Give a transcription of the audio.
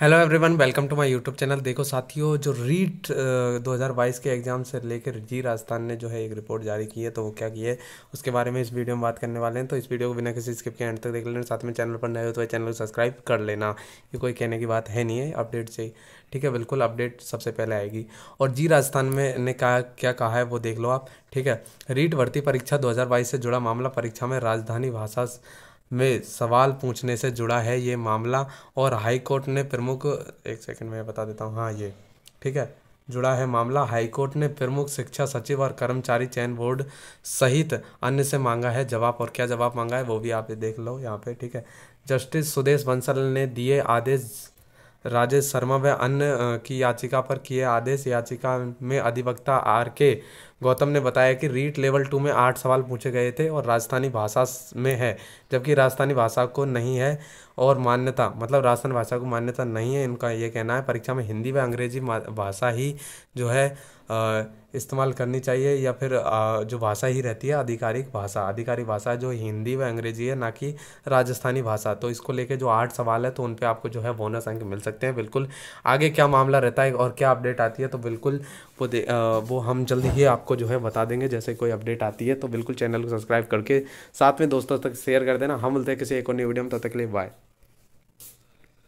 hello everyone welcome to my YouTube channel देखो साथियों जो रीट uh, 2022 के एग्ज़ाम से लेकर जी राजस्थान ने जो है एक रिपोर्ट जारी की है तो वो क्या की है उसके बारे में इस वीडियो में बात करने वाले हैं तो इस वीडियो को बिना किसी स्किप के एंड तक देख लेना साथ में चैनल पर नए हो तो चैनल को सब्सक्राइब कर लेना ये कोई कहने की बात है नहीं है अपडेट से ठीक है बिल्कुल अपडेट सबसे पहले आएगी और जी राजस्थान में ने कहा क्या कहा है वो देख लो आप ठीक है रीट भर्ती परीक्षा दो से जुड़ा मामला परीक्षा में राजधानी भाषा में सवाल पूछने से जुड़ा है ये मामला और हाई कोर्ट ने प्रमुख एक सेकंड में बता देता हूँ हाँ ये ठीक है जुड़ा है मामला हाईकोर्ट ने प्रमुख शिक्षा सचिव और कर्मचारी चयन बोर्ड सहित अन्य से मांगा है जवाब और क्या जवाब मांगा है वो भी आप देख लो यहाँ पे ठीक है जस्टिस सुदेश बंसल ने दिए आदेश राजेश शर्मा व अन्य की याचिका पर किए आदेश याचिका में अधिवक्ता आर के गौतम ने बताया कि रीट लेवल टू में आठ सवाल पूछे गए थे और राजस्थानी भाषा में है जबकि राजस्थानी भाषा को नहीं है और मान्यता मतलब राजस्थानी भाषा को मान्यता नहीं है इनका ये कहना है परीक्षा में हिंदी व अंग्रेजी भाषा ही जो है इस्तेमाल करनी चाहिए या फिर जो भाषा ही रहती है आधिकारिक भाषा आधिकारिक भाषा जो हिंदी व अंग्रेजी है ना कि राजस्थानी भाषा तो इसको लेके जो आठ सवाल है तो उन पर आपको जो है बोनस अंक मिल सकते हैं बिल्कुल आगे क्या मामला रहता है और क्या अपडेट आती है तो बिल्कुल वो दे आ, वो हम जल्दी ही आपको जो है बता देंगे जैसे कोई अपडेट आती है तो बिल्कुल चैनल को सब्सक्राइब करके साथ में दोस्तों तक शेयर कर देना हम मिलते हैं किसी एक और न्यू वीडियो में तब तक के लिए बाय